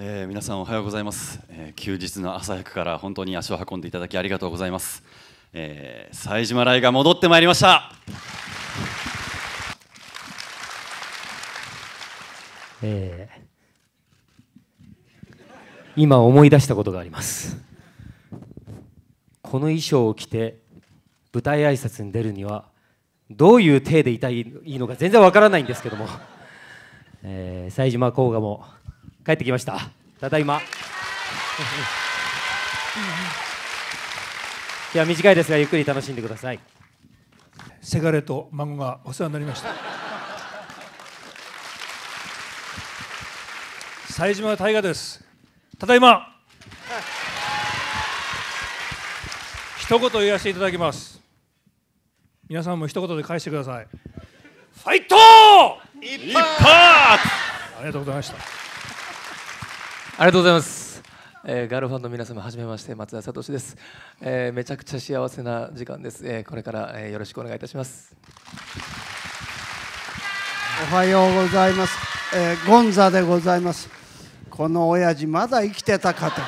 えー、皆さんおはようございます、えー、休日の朝早くから本当に足を運んでいただきありがとうございます、えー、西島来が戻ってまいりました、えー、今思い出したことがありますこの衣装を着て舞台挨拶に出るにはどういう体でいたいいのか全然わからないんですけども、えー、西島光賀も帰ってきましたただいまいや短いですがゆっくり楽しんでくださいせがれと孫がお世話になりました冴島大河ですただいま一言言わせていただきます皆さんも一言で返してくださいファイト一発ありがとうございましたありがとうございます。えー、ガールファンの皆様はじめまして松田聡です、えー、めちゃくちゃ幸せな時間です、えー、これから、えよろしくお願いいたしますおはようございます、えゴンザでございますこの親父まだ生きてたかと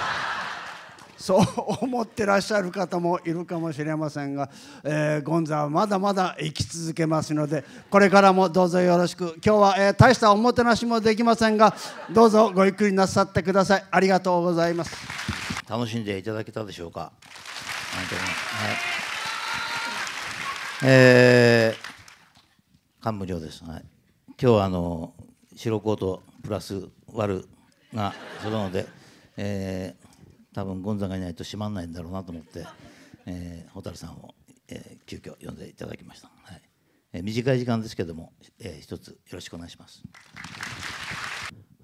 そう思ってらっしゃる方もいるかもしれませんが、えー、ゴンザはまだまだ生き続けますのでこれからもどうぞよろしく今日は、えー、大したおもてなしもできませんがどうぞごゆっくりなさってくださいありがとうございます楽しんでいただけたでしょうかありがとうございます、はい、えー、幹部長です、はい、今日はあの白コートプラス割るがるので、えー多分ゴンザがいないと閉まんないんだろうなと思って、えー、蛍さんを、えー、急遽呼んでいただきました、はいえー、短い時間ですけども、えー、一つよろしくお願いします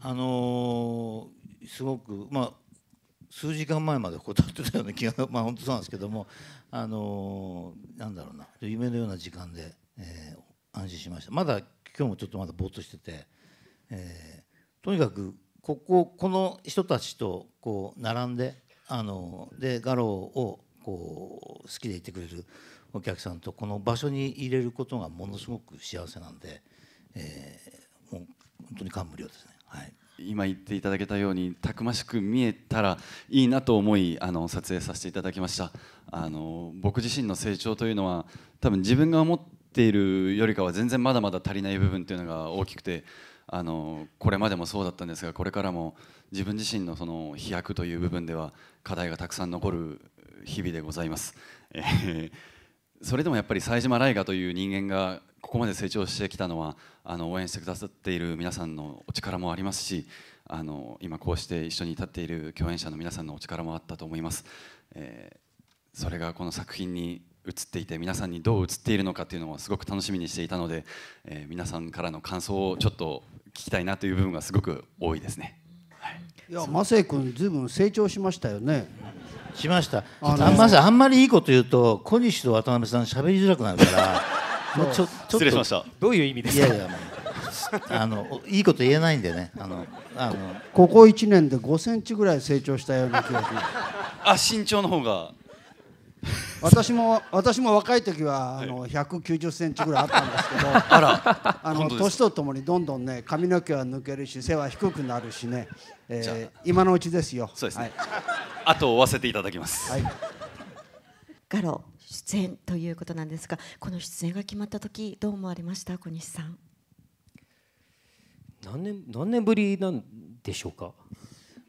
あのー、すごくまあ数時間前まで断ってたような 気がまあ本当そうなんですけどもあのー、なんだろうな夢のような時間で、えー、安心しましたまだ今日もちょっとまだぼーっとしてて、えー、とにかくこここの人たちとこう並んであので画廊をこう好きでいてくれるお客さんとこの場所に入れることがものすごく幸せなんで、えー、もう本当に感無量ですね。はい今言っていただけたようにたくましく見えたらいいなと思いあの撮影させていただきましたあの僕自身の成長というのは多分自分が思っているよりかは全然まだまだ足りない部分というのが大きくてあのこれまでもそうだったんですがこれからも自分自身のその飛躍という部分では課題がたくさん残る日々でございます。えー、それでもやっぱり冴島ライガという人間がここまで成長してきたのはあの応援してくださっている皆さんのお力もありますしあの今こうして一緒に立っている共演者の皆さんのお力もあったと思います。えー、それがこの作品に映っていて皆さんにどう映っているのかというのをすごく楽しみにしていたので、えー、皆さんからの感想をちょっと聞きたいなという部分がすごく多いですね。はい、いやマセイ君ずいぶん成長しましたよね。しました。あませあんまりいいこと言うと小西と渡辺さん喋りづらくなるから。もうちょ失礼しました。どういう意味ですか。いやいや あのいいこと言えないんでね。あのあのここ一年で5センチぐらい成長したような気がする。あ身長の方が。私も私も若い時はあの190センチぐらいあったんですけど、あの年とともにどんどんね髪の毛は抜けるし背は低くなるしね、えー、今のうちですよ。そうですね。はい、後を追わせていただきます。はい。ガロ出演ということなんですが、この出演が決まった時どう思われました小西さん。何年何年ぶりなんでしょうか。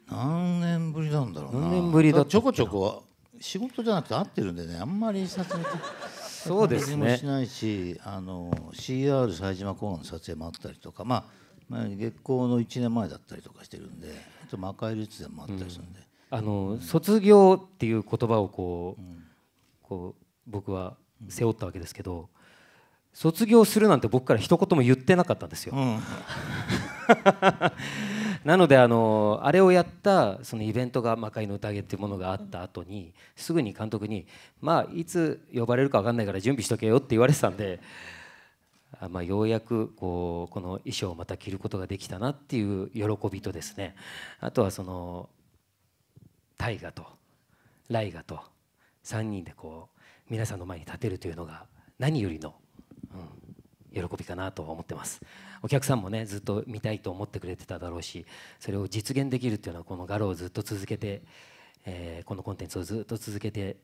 何年ぶりなんだろう何年ぶりだちょこちょこ仕事じゃなくて合ってるんでねあんまり撮影 そうですねもしないしあの CR 冴島公の撮影もあったりとかまあ月光の1年前だったりとかしてるんであと魔界律でもあったりするんで、うん、あの卒業っていう言葉をこううん、こう僕は背負ったわけですけど、うん、卒業するなんて僕から一言も言ってなかったんですよ、なのであのあれをやったそのイベントが「魔界の宴」っていうものがあった後にすぐに監督に「まあいつ呼ばれるか分かんないから準備しとけよ」って言われてたんで。あまあ、ようやくこうこの衣装をまた着ることができたなっていう喜びとですねあとはその大河とライガと3人でこう皆さんの前に立てるというのが何よりの、うん、喜びかなと思ってますお客さんもねずっと見たいと思ってくれてただろうしそれを実現できるっていうのはこの画廊をずっと続けて、えー、このコンテンツをずっと続けて、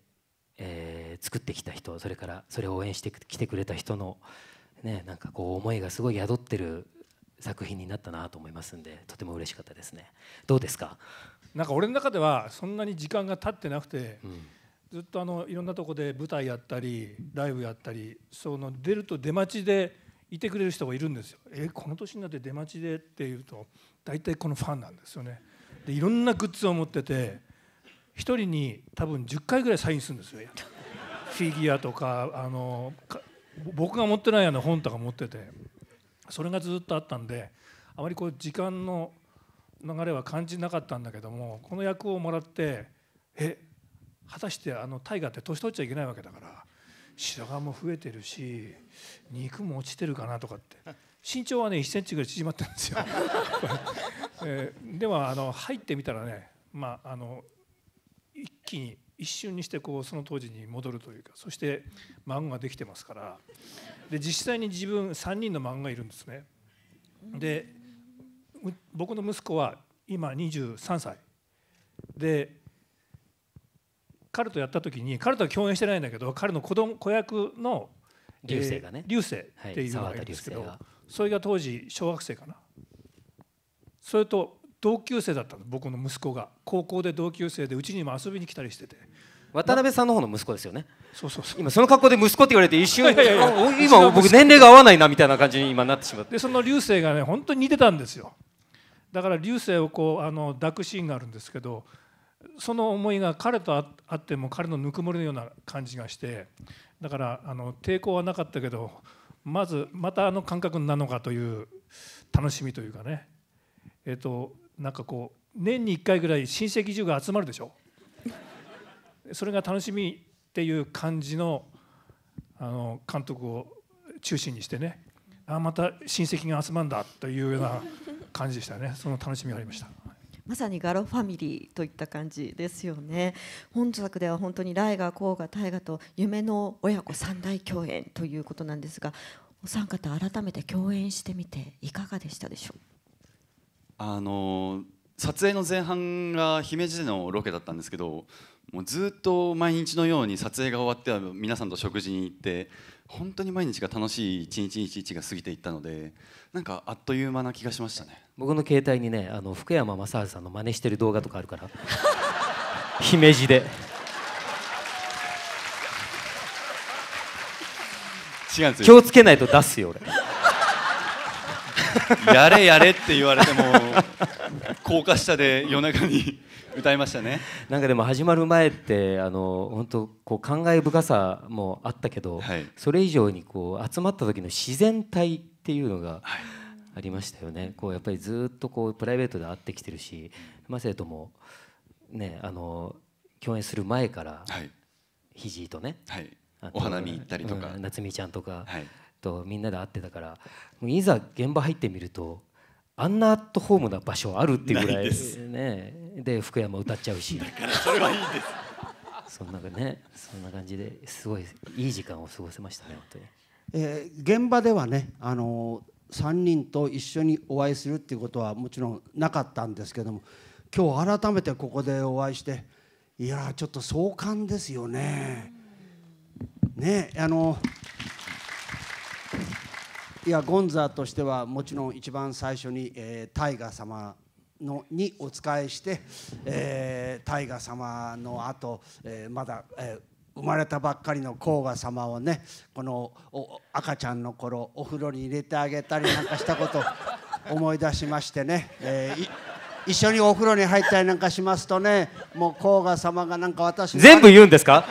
えー、作ってきた人それからそれを応援してきてくれた人のねなんかこう思いがすごい宿ってる作品になったなと思いますんでとても嬉しかったですねどうですかなんか俺の中ではそんなに時間が経ってなくて、うんずっとあのいろんなとこで舞台やったりライブやったりその出ると出待ちでいてくれる人がいるんですよ。えこの年になって出待ちでっていうと大体このファンなんですよね。でいろんなグッズを持ってて1人に多分10回ぐらいサインするんですよ。フィギュアとかあの僕が持ってないような本とか持っててそれがずっとあったんであまりこう時間の流れは感じなかったんだけどもこの役をもらってえ果たしてあの大河って年取っちゃいけないわけだから白髪も増えてるし肉も落ちてるかなとかって身長はね1センチぐらい縮まってるんですよ えー、でもあの入ってみたらね、まあ、あの一気に一瞬にしてこうその当時に戻るというかそして孫ができてますからで実際に自分3人の孫がいるんですね。で僕の息子は今23歳で彼とやった時に彼とは共演してないんだけど彼の子供子役の流星がね、えー、流星っていうのがいるんですけど、はい、それが当時小学生かなそれと同級生だったの僕の息子が高校で同級生でうちにも遊びに来たりしてて渡辺さんの方の息子ですよねそうそうそう今その格好で息子って言われて一瞬今僕年齢が合わないなみたいな感じに今なってしまってでその流星がね本当に似てたんですよだから流星をこうあの抱くシーンがあるんですけどその思いが彼とあっても彼のぬくもりのような感じがしてだからあの抵抗はなかったけどまずまたあの感覚なのかという楽しみというかねえっ、となんかこう年に1回ぐらい親戚中が集まるでしょそれが楽しみっていう感じのあの監督を中心にしてねあまた親戚が集まるんだというような感じでしたねその楽しみがありました。まさにガロファミリーといった感じですよね本作では本当にライガー甲賀大河と夢の親子三大共演ということなんですがお三方改めて共演してみていかがでしたでしょうあの撮影の前半が姫路でのロケだったんですけどもうずっと毎日のように撮影が終わっては皆さんと食事に行って本当に毎日が楽しい一日一日が過ぎていったのでなんかあっという間な気がしましたね僕の携帯にねあの福山雅治さんの真似してる動画とかあるから 姫路で違うんですよ気をつけないと出すよ俺 やれやれって言われても高架下で夜中に歌いましたねなんかでも始まる前ってあの本当こう感慨深さもあったけど、はい、それ以上にこう集まった時の自然体っていうのがありましたよね、はい、こうやっぱりずっとこうプライベートで会ってきてるしマセともねあの共演する前から、はい、ひじいとね、はい、お花見行ったりとか、うん、夏美ちゃんとか。はいとみんなで会ってたからいざ現場入ってみるとあんなアットホームな場所あるっていうぐらいでねで福山歌っちゃうしだからそれはいいですそんなねそんな感じですごいいい時間を過ごせましたね本当に、えー、現場ではねあのー、3人と一緒にお会いするっていうことはもちろんなかったんですけども今日改めてここでお会いしていやちょっと壮観ですよねねあのーいやゴンザとしてはもちろん一番最初に、えー、タイガー様のにお仕えして、えー、タイガー様のあと、えー、まだ、えー生まれたばっかりの甲賀様をねこの赤ちゃんの頃お風呂に入れてあげたりなんかしたこと思い出しましてね、えー、一緒にお風呂に入ったりなんかしますとねもう甲賀様がなんか私全部言うんですか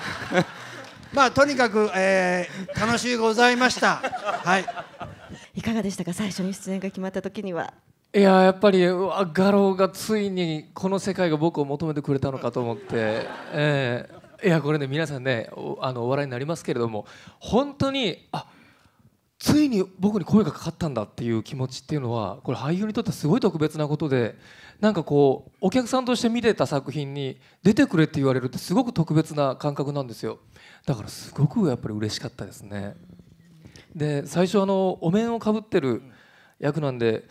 まあとにかく、えー、楽しいございましたはいいかがでしたか最初に出演が決まった時にはいややっぱりうわ画廊がついにこの世界が僕を求めてくれたのかと思って、えー、いやこれね皆さんねあのお笑いになりますけれども本当にあついに僕に声がかかったんだっていう気持ちっていうのはこれ俳優にとってすごい特別なことでなんかこうお客さんとして見てた作品に出てくれって言われるってすごく特別な感覚なんですよだからすごくやっぱり嬉しかったですね。で最初あのお面をかぶってる役なんで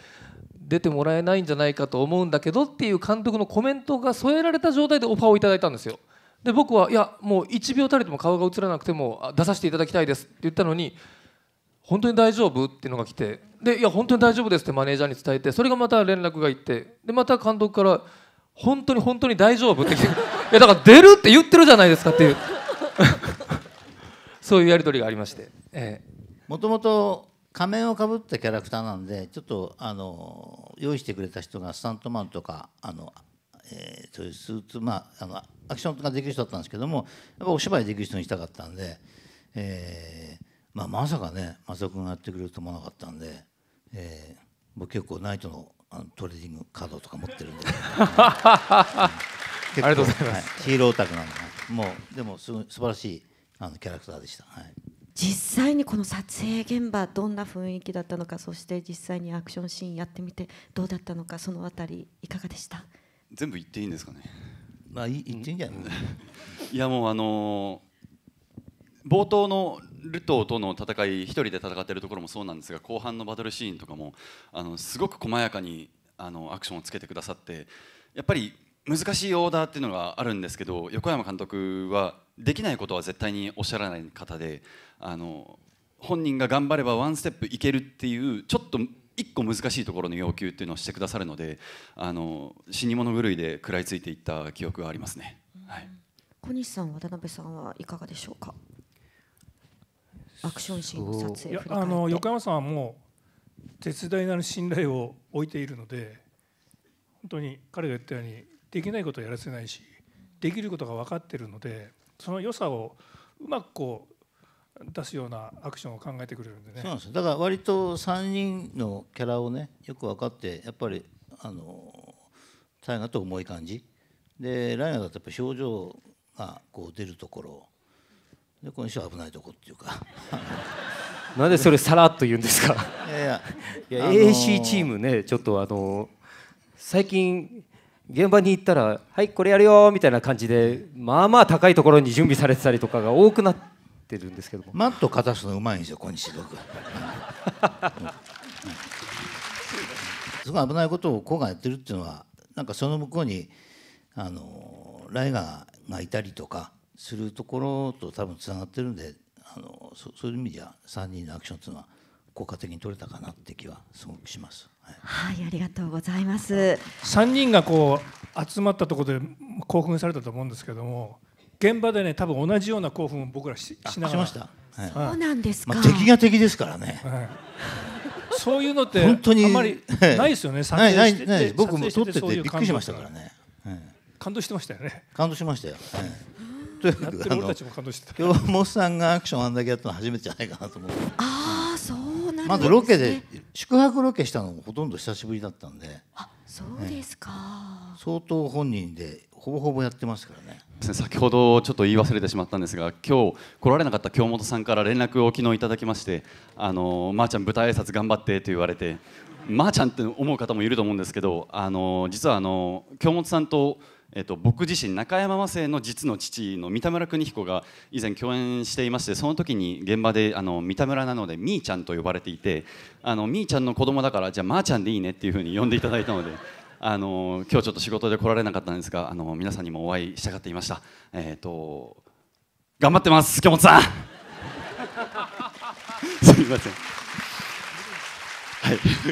出てもらえないんじゃないかと思うんだけどっていう監督のコメントが添えられた状態でオファーをいただいたんですよ。で僕はいやもう1秒たりとも顔が映らなくても出させていただきたいですって言ったのに本当に大丈夫っていうのが来てでいや本当に大丈夫ですってマネージャーに伝えてそれがまた連絡がいってでまた監督から本当に本当に大丈夫って来て いやだから出るって言ってるじゃないですかっていう そういうやり取りがありまして、ええ、もともと仮面をかぶったキャラクターなんでちょっとあの用意してくれた人がスタントマンとかあの、えー、そういうスーツまああのアクションとかできる人だったんですけどもやっぱお芝居できる人にしたかったんで、えーまあ、まさかね松尾君がやってくれると思わなかったんで、えー、僕結構ナイトのあのトレーディングカードとか持ってるんで、ね うありがとうございます、はい、ヒーローオタクなんで、ね、もうでもす素晴らしいあのキャラクターでした。はい実際にこの撮影現場どんな雰囲気だったのかそして実際にアクションシーンやってみてどうだったのかそのあたりいかがでした全部言っていいんですかねまあ言っていいんじゃない いやもうあのー、冒頭のルトーとの戦い一人で戦ってるところもそうなんですが後半のバトルシーンとかもあのすごく細やかにあのアクションをつけてくださってやっぱり難しいオーダーっていうのがあるんですけど横山監督はできないことは絶対におっしゃらない方であの本人が頑張ればワンステップいけるっていうちょっと一個難しいところの要求っていうのをしてくださるのであの死に物狂いで食らいついていった記憶がありますね、はい、小西さん渡辺さんはいかがでしょうかアクションシーンの撮影あの横山さんはもう絶大なる信頼を置いているので本当に彼が言ったようにできないことをやらせないしできることが分かってるのでその良さをうまくこう出すようなアクションを考えてくれるんでねだから割と3人のキャラをねよく分かってやっぱりあの大河と重い感じでライナーだとやっぱ表情がこう出るところでこの人は危ないとこっていうか なんでそれさらっと言うんですかいやいやいや AC チームねちょっとあの最近現場に行ったら「はいこれやるよ」みたいな感じでまあまあ高いところに準備されてたりとかが多くなってるんですけどもマットかたすのうまいんですよ小西君。すごい危ないことを子がやってるっていうのはなんかその向こうにあのライガーがいたりとかするところと多分つながってるんであのそういう意味では3人のアクションっていうのは効果的に取れたかなって気はすごくします。はい、ありがとうございます。三人がこう集まったところで興奮されたと思うんですけども、現場でね多分同じような興奮を僕らししながら。しました。はい、そうなんですか。まあ、敵が敵ですからね。はい、そういうのって本当にあまりないですよね。ないないない。僕も撮っててびっくりしましたからね。はい、感動してましたよね。感動しましたよ。はい、というわけで、あの今日モスさんがアクションあんだけやったの初めてじゃないかなと思う。ああ。ね、まずロケで宿泊ロケしたのもほとんど久しぶりだったんであそうですか、ね、相当本人でほぼほぼやってますからね先ほどちょっと言い忘れてしまったんですが今日来られなかった京本さんから連絡を昨日いただきまして「あのまー、あ、ちゃん舞台挨拶頑張って」と言われて「まー、あ、ちゃん」って思う方もいると思うんですけどあの実はあの京本さんと「えっと、僕自身中山和生の実の父の三田村邦彦が以前共演していましてその時に現場であの三田村なのでみーちゃんと呼ばれていてあのみーちゃんの子供だからじゃあまーちゃんでいいねっていうふうに呼んでいただいたので。あの今日ちょっと仕事で来られなかったんですがあの皆さんにもお会いしたがっていました、えーと、頑張ってます京本さん すみませんはいわかんないです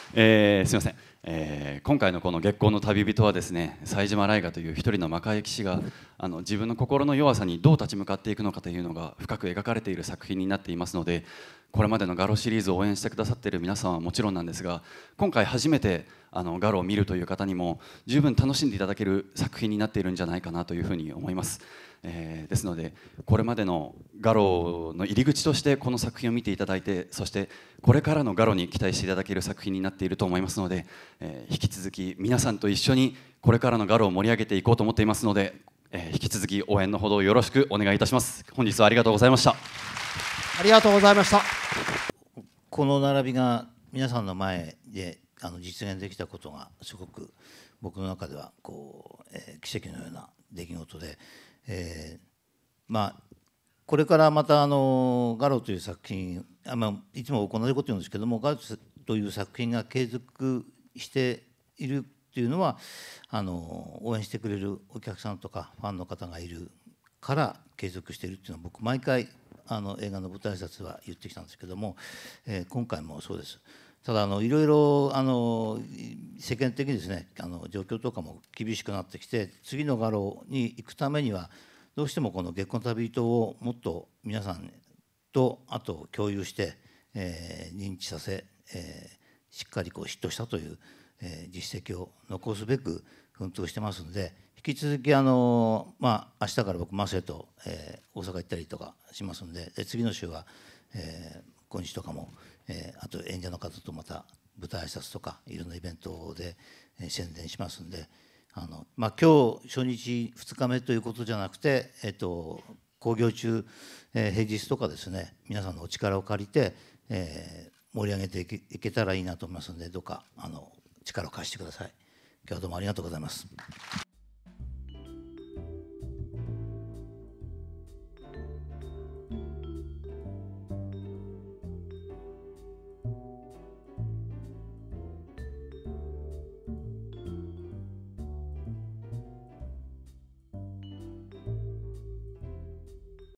けどえー、すみません、えー、今回のこの月光の旅人はですね冴島ライガという一人の魔界騎士があの自分の心の弱さにどう立ち向かっていくのかというのが深く描かれている作品になっていますのでこれまでのガロシリーズを応援してくださっている皆さんはもちろんなんですが今回初めてあのガロを見るという方にも十分楽しんでいただける作品になっているんじゃないかなというふうに思います。えー、ですのでこれまでのガロの入り口としてこの作品を見ていただいてそしてこれからのガロに期待していただける作品になっていると思いますので、えー、引き続き皆さんと一緒にこれからのガロを盛り上げていこうと思っていますので、えー、引き続き応援のほどよろしくお願いいたします本日はありがとうございましたありがとうございましたこの並びが皆さんの前であの実現できたことがすごく僕の中ではこう、えー、奇跡のような出来事で、えー、まあこれからまたあの「ガロ」という作品あ、まあ、いつも同じこと言うんですけども「ガロ」という作品が継続しているっていうのはあの応援してくれるお客さんとかファンの方がいるから継続しているっていうのは僕毎回あの映画の舞台挨拶は言ってきたんですけども、えー、今回もそうです。ただあのいろいろあの世間的にですねあの状況とかも厳しくなってきて次の画廊に行くためにはどうしてもこの「月光旅人」をもっと皆さんとあと共有してえー、認知させ、えー、しっかりこうヒットしたという、えー、実績を残すべく奮闘してますので引き続きあのー、まあ明日から僕マセと、えー、大阪行ったりとかしますのでで次の週は、えー、今日とかも、えー、あと演者の方とまた舞台挨拶とかいろんなイベントで、えー、宣伝しますんであの、まあ、今日初日2日目ということじゃなくて、えーと、と興行中、えー、平日とかですね皆さんのお力を借りてえー、盛り上げていけたらいいなと思いますのでどうかあの力を貸してください今日はどうもありがとうございます